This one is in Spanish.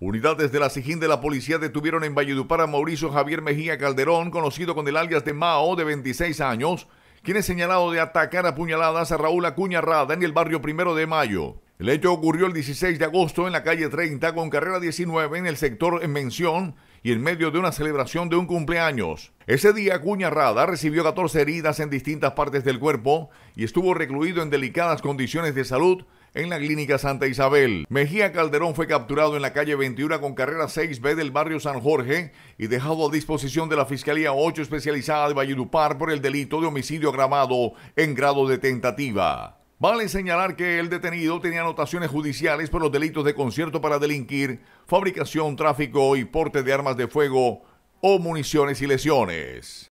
Unidades de la Sijín de la policía detuvieron en Valledupar a Mauricio Javier Mejía Calderón, conocido con el alias de Mao, de 26 años, quien es señalado de atacar a puñaladas a Raúl Acuña Rada en el barrio Primero de Mayo. El hecho ocurrió el 16 de agosto en la calle 30 con carrera 19 en el sector en mención y en medio de una celebración de un cumpleaños. Ese día Acuña recibió 14 heridas en distintas partes del cuerpo y estuvo recluido en delicadas condiciones de salud en la clínica Santa Isabel. Mejía Calderón fue capturado en la calle 21 con carrera 6B del barrio San Jorge y dejado a disposición de la Fiscalía 8 especializada de Valledupar por el delito de homicidio agravado en grado de tentativa. Vale señalar que el detenido tenía anotaciones judiciales por los delitos de concierto para delinquir, fabricación, tráfico y porte de armas de fuego o municiones y lesiones.